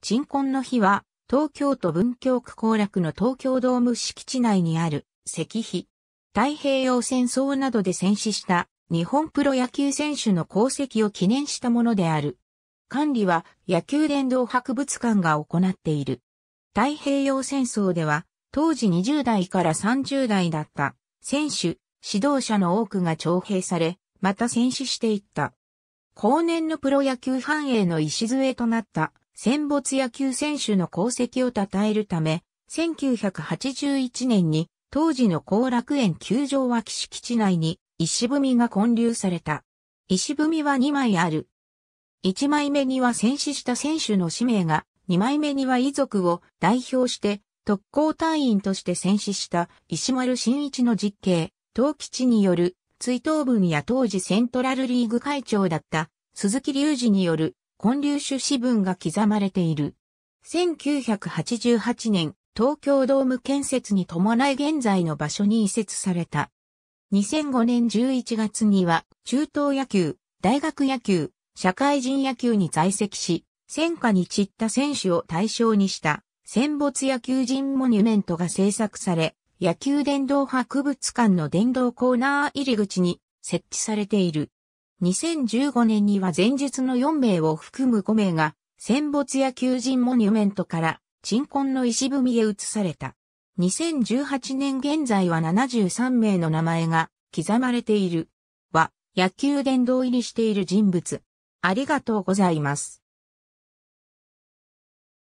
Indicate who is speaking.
Speaker 1: 鎮
Speaker 2: 魂の日は、東京都文京区後楽の東京ドーム敷地内にある石碑。太平洋戦争などで戦死した日本プロ野球選手の功績を記念したものである。管理は野球殿堂博物館が行っている。太平洋戦争では当時20代から30代だった選手、指導者の多くが徴兵され、また戦死していった。後年のプロ野球繁栄の礎となった戦没野球選手の功績を称えるため、1981年に当時の後楽園球場脇敷地内に石踏みが建立された。石踏みは2枚ある。1枚目には戦死した選手の氏名が、2枚目には遺族を代表して特攻隊員として戦死した石丸真一の実刑、当吉による追悼文や当時セントラルリーグ会長だった鈴木隆二による混流種子分が刻まれている。1988年、東京ドーム建設に伴い現在の場所に移設された。2005年11月には、中東野球、大学野球、社会人野球に在籍し、戦火に散った選手を対象にした戦没野球人モニュメントが制作され、野球殿堂博物館の殿堂コーナー入り口に設置されている。2015年には前述の4名を含む5名が、戦没や求人モニュメントから、鎮魂の石踏みへ移された。2018年現在は73名の名前が刻まれている。は、野球殿堂入りしている人物。ありがとうございます。